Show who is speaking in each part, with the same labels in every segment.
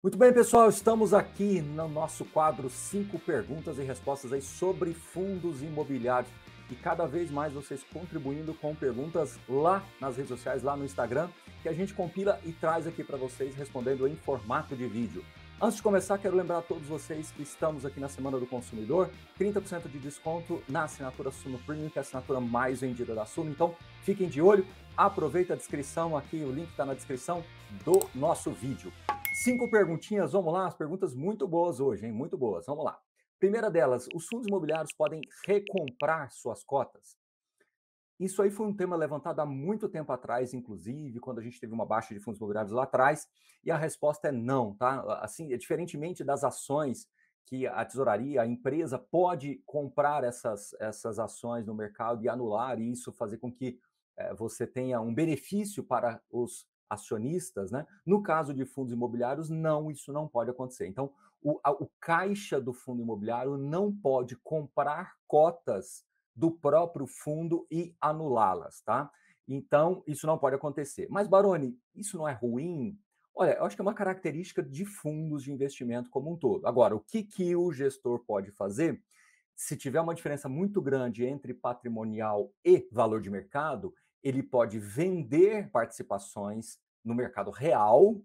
Speaker 1: Muito bem, pessoal, estamos aqui no nosso quadro cinco perguntas e respostas aí sobre fundos imobiliários. E cada vez mais vocês contribuindo com perguntas lá nas redes sociais, lá no Instagram, que a gente compila e traz aqui para vocês respondendo em formato de vídeo. Antes de começar, quero lembrar a todos vocês que estamos aqui na Semana do Consumidor, 30% de desconto na assinatura Suno Premium, que é a assinatura mais vendida da Suno. Então, fiquem de olho, aproveita a descrição aqui, o link está na descrição do nosso vídeo. Cinco perguntinhas, vamos lá, as perguntas muito boas hoje, hein? Muito boas, vamos lá. Primeira delas, os fundos imobiliários podem recomprar suas cotas? Isso aí foi um tema levantado há muito tempo atrás, inclusive, quando a gente teve uma baixa de fundos imobiliários lá atrás, e a resposta é não, tá? Assim, é diferentemente das ações que a tesouraria, a empresa pode comprar essas, essas ações no mercado e anular e isso fazer com que é, você tenha um benefício para os acionistas, né? No caso de fundos imobiliários, não, isso não pode acontecer. Então, o, a, o caixa do fundo imobiliário não pode comprar cotas do próprio fundo e anulá-las, tá? Então, isso não pode acontecer. Mas, Baroni, isso não é ruim? Olha, eu acho que é uma característica de fundos de investimento como um todo. Agora, o que, que o gestor pode fazer? Se tiver uma diferença muito grande entre patrimonial e valor de mercado, ele pode vender participações no mercado real,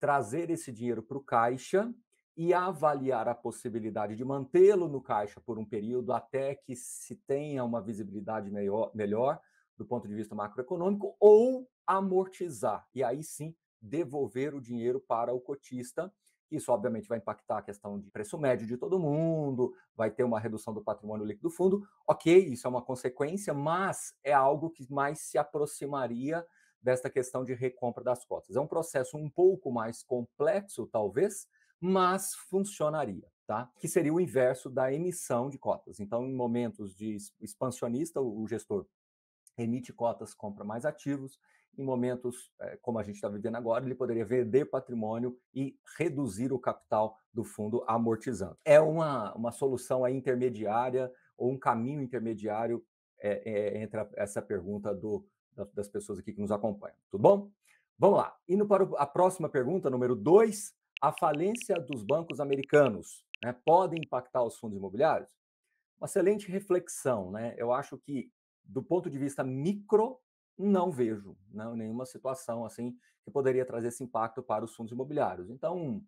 Speaker 1: trazer esse dinheiro para o caixa e avaliar a possibilidade de mantê-lo no caixa por um período até que se tenha uma visibilidade melhor, melhor do ponto de vista macroeconômico ou amortizar e aí sim devolver o dinheiro para o cotista isso, obviamente, vai impactar a questão de preço médio de todo mundo, vai ter uma redução do patrimônio líquido do fundo. Ok, isso é uma consequência, mas é algo que mais se aproximaria desta questão de recompra das cotas. É um processo um pouco mais complexo, talvez, mas funcionaria, tá? Que seria o inverso da emissão de cotas. Então, em momentos de expansionista, o gestor emite cotas, compra mais ativos em momentos eh, como a gente está vivendo agora, ele poderia vender patrimônio e reduzir o capital do fundo amortizando. É uma, uma solução intermediária ou um caminho intermediário é, é, entre a, essa pergunta do, das pessoas aqui que nos acompanham. Tudo bom? Vamos lá. Indo para a próxima pergunta, número 2. A falência dos bancos americanos né, pode impactar os fundos imobiliários? Uma excelente reflexão, né? Eu acho que, do ponto de vista micro, não vejo não, né, nenhuma situação assim que poderia trazer esse impacto para os fundos imobiliários. Então,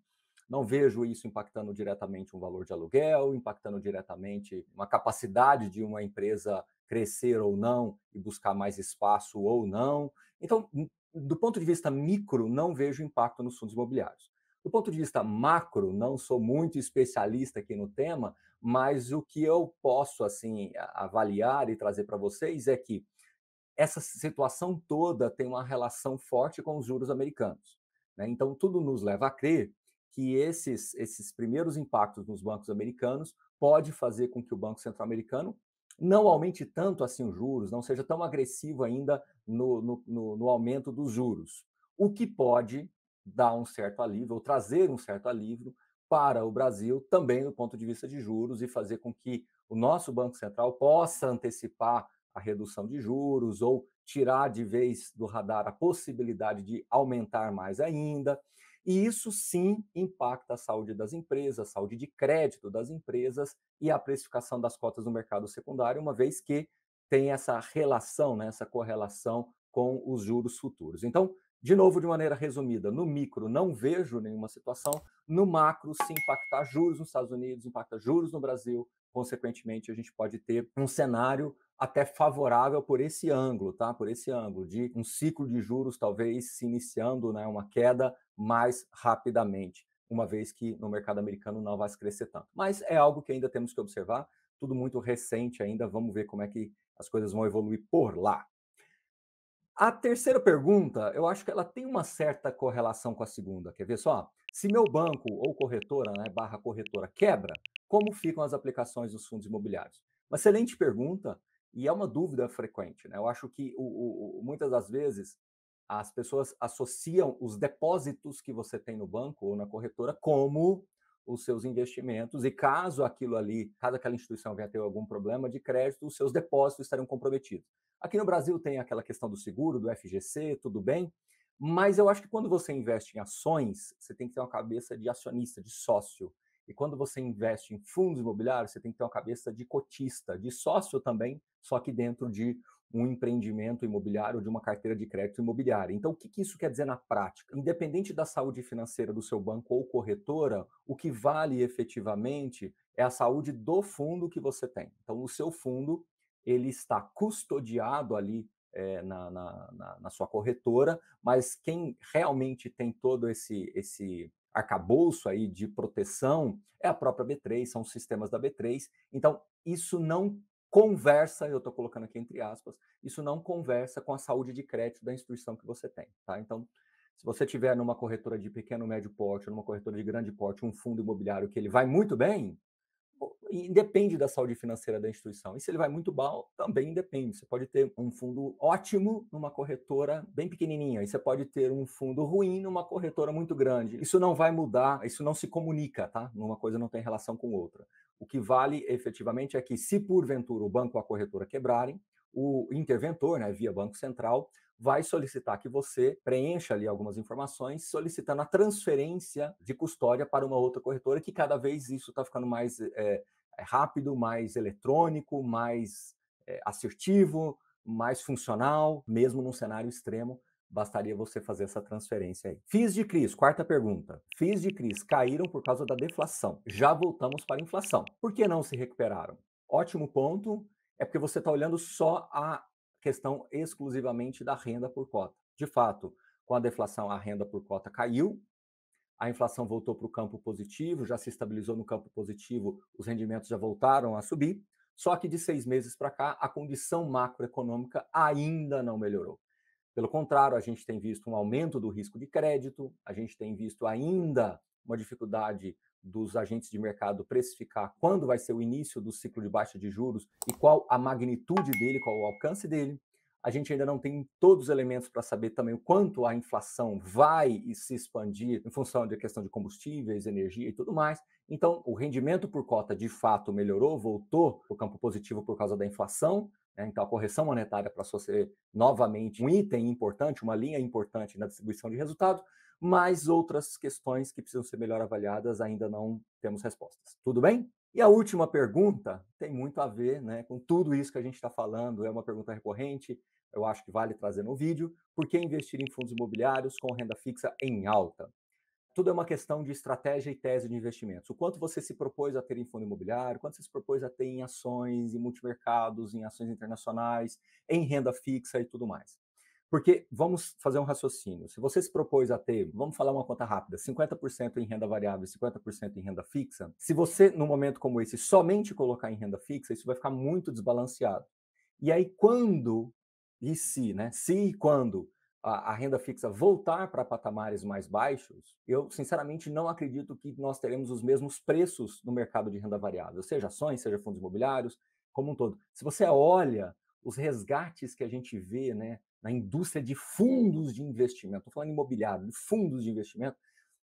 Speaker 1: não vejo isso impactando diretamente um valor de aluguel, impactando diretamente uma capacidade de uma empresa crescer ou não e buscar mais espaço ou não. Então, do ponto de vista micro, não vejo impacto nos fundos imobiliários. Do ponto de vista macro, não sou muito especialista aqui no tema, mas o que eu posso assim avaliar e trazer para vocês é que essa situação toda tem uma relação forte com os juros americanos. Né? Então, tudo nos leva a crer que esses, esses primeiros impactos nos bancos americanos pode fazer com que o Banco Central Americano não aumente tanto assim os juros, não seja tão agressivo ainda no, no, no, no aumento dos juros, o que pode dar um certo alívio, ou trazer um certo alívio para o Brasil, também do ponto de vista de juros, e fazer com que o nosso Banco Central possa antecipar a redução de juros ou tirar de vez do radar a possibilidade de aumentar mais ainda. E isso sim impacta a saúde das empresas, a saúde de crédito das empresas e a precificação das cotas no mercado secundário, uma vez que tem essa relação, né, essa correlação com os juros futuros. Então, de novo, de maneira resumida, no micro não vejo nenhuma situação, no macro, se impactar juros nos Estados Unidos, impacta juros no Brasil, consequentemente, a gente pode ter um cenário até favorável por esse ângulo, tá? Por esse ângulo de um ciclo de juros talvez se iniciando, né, uma queda mais rapidamente, uma vez que no mercado americano não vai crescer tanto. Mas é algo que ainda temos que observar, tudo muito recente ainda, vamos ver como é que as coisas vão evoluir por lá. A terceira pergunta, eu acho que ela tem uma certa correlação com a segunda. Quer ver só? Se meu banco ou corretora, né, barra corretora, quebra, como ficam as aplicações dos fundos imobiliários? Uma excelente pergunta e é uma dúvida frequente, né? Eu acho que o, o, muitas das vezes as pessoas associam os depósitos que você tem no banco ou na corretora como os seus investimentos e caso aquilo ali, caso aquela instituição venha a ter algum problema de crédito, os seus depósitos estarão comprometidos. Aqui no Brasil tem aquela questão do seguro, do FGC, tudo bem, mas eu acho que quando você investe em ações, você tem que ter uma cabeça de acionista, de sócio. E quando você investe em fundos imobiliários, você tem que ter uma cabeça de cotista, de sócio também, só que dentro de um empreendimento imobiliário ou de uma carteira de crédito imobiliário. Então, o que, isso quer dizer na prática? Independente da saúde financeira do seu banco ou corretora, o que vale efetivamente é a saúde do fundo que você tem. Então, o seu fundo ele está custodiado ali é, na, na, na, sua corretora, mas quem realmente tem todo esse, esse arcabouço aí de proteção é a própria B3, são os sistemas da B3. Então, isso não conversa, eu estou colocando aqui entre aspas, isso não conversa com a saúde de crédito da instituição que você tem, tá? Então, se você tiver numa corretora de pequeno médio porte, numa corretora de grande porte, um fundo imobiliário que ele vai muito bem, independe da saúde financeira da instituição. E se ele vai muito mal, também depende Você pode ter um fundo ótimo numa corretora bem pequenininha, e você pode ter um fundo ruim numa corretora muito grande. Isso não vai mudar, isso não se comunica, tá? Uma coisa não tem relação com outra. O que vale efetivamente é que, se porventura o banco ou a corretora quebrarem, o interventor, né, via Banco Central, vai solicitar que você preencha ali algumas informações, solicitando a transferência de custódia para uma outra corretora, que cada vez isso está ficando mais eh, é, rápido, mais eletrônico, mais é, assertivo, mais funcional, mesmo num cenário extremo. Bastaria você fazer essa transferência aí. Fiz de Cris, quarta pergunta. Fiz de Cris caíram por causa da deflação. Já voltamos para a inflação. Por que não se recuperaram? Ótimo ponto. É porque você está olhando só a questão exclusivamente da renda por cota. De fato, com a deflação, a renda por cota caiu, a inflação voltou para o campo positivo, já se estabilizou no campo positivo, os rendimentos já voltaram a subir. Só que de seis meses para cá, a condição macroeconômica ainda não melhorou. Pelo contrário, a gente tem visto um aumento do risco de crédito, a gente tem visto ainda uma dificuldade dos agentes de mercado precificar quando vai ser o início do ciclo de baixa de juros e qual a magnitude dele, qual o alcance dele. A gente ainda não tem todos os elementos para saber também o quanto a inflação vai e se expandir em função da questão de combustíveis, energia e tudo mais. Então, o rendimento por cota de fato melhorou, voltou para o campo positivo por causa da inflação, né? então, a correção monetária passou a ser novamente um item importante, uma linha importante na distribuição de resultados, mas outras questões que precisam ser melhor avaliadas ainda não temos respostas. Tudo bem? E a última pergunta tem muito a ver né, com tudo isso que a gente está falando, é uma pergunta recorrente, eu acho que vale trazer no vídeo. Por que investir em fundos imobiliários com renda fixa em alta? Tudo é uma questão de estratégia e tese de investimentos. O quanto você se propôs a ter em fundo imobiliário, quanto você se propôs a ter em ações, em multimercados, em ações internacionais, em renda fixa e tudo mais. Porque vamos fazer um raciocínio. Se você se propôs a ter, vamos falar uma conta rápida, 50% em renda variável, e 50% em renda fixa, se você, num momento como esse, somente colocar em renda fixa, isso vai ficar muito desbalanceado. E aí, quando, e se, né? Se e quando a, a renda fixa voltar para patamares mais baixos, eu sinceramente não acredito que nós teremos os mesmos preços no mercado de renda variável, seja ações, seja fundos imobiliários, como um todo. Se você olha os resgates que a gente vê, né? na indústria de fundos de investimento, estou falando imobiliário, de fundos de investimento,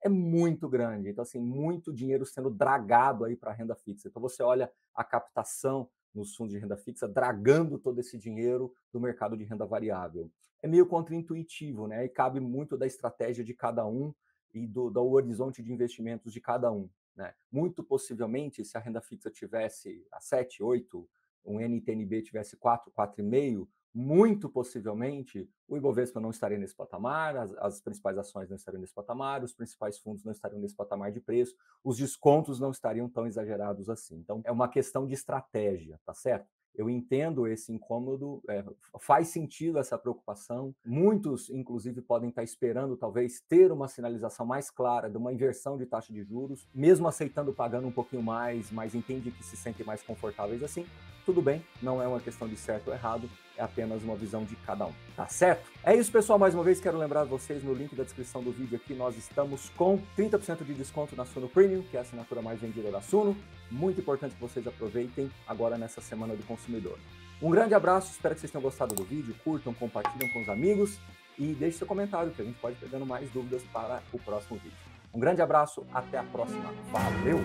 Speaker 1: é muito grande. Então, assim, muito dinheiro sendo dragado aí para a renda fixa. Então, você olha a captação nos fundos de renda fixa, dragando todo esse dinheiro do mercado de renda variável. É meio contraintuitivo, né? E cabe muito da estratégia de cada um e do, do horizonte de investimentos de cada um. Né? Muito possivelmente, se a renda fixa tivesse a 7, 8, um NTNB tivesse 4, 4,5, muito possivelmente o Ibovespa não estaria nesse patamar, as, as, principais ações não estariam nesse patamar, os principais fundos não estariam nesse patamar de preço, os descontos não estariam tão exagerados assim. Então, é uma questão de estratégia, tá certo? Eu entendo esse incômodo, é, faz sentido essa preocupação. Muitos, inclusive, podem estar esperando, talvez, ter uma sinalização mais clara de uma inversão de taxa de juros, mesmo aceitando pagando um pouquinho mais, mas entende que se sentem mais confortáveis assim. Tudo bem, não é uma questão de certo ou errado, é apenas uma visão de cada um, tá certo? É isso, pessoal. Mais uma vez, quero lembrar vocês no link da descrição do vídeo aqui, nós estamos com 30% de desconto na Suno Premium, que é a assinatura mais vendida da Suno muito importante que vocês aproveitem agora nessa Semana do Consumidor. Um grande abraço, espero que vocês tenham gostado do vídeo, curtam, compartilham com os amigos e deixe seu comentário que a gente pode pegando mais dúvidas para o próximo vídeo. Um grande abraço, até a próxima. Valeu!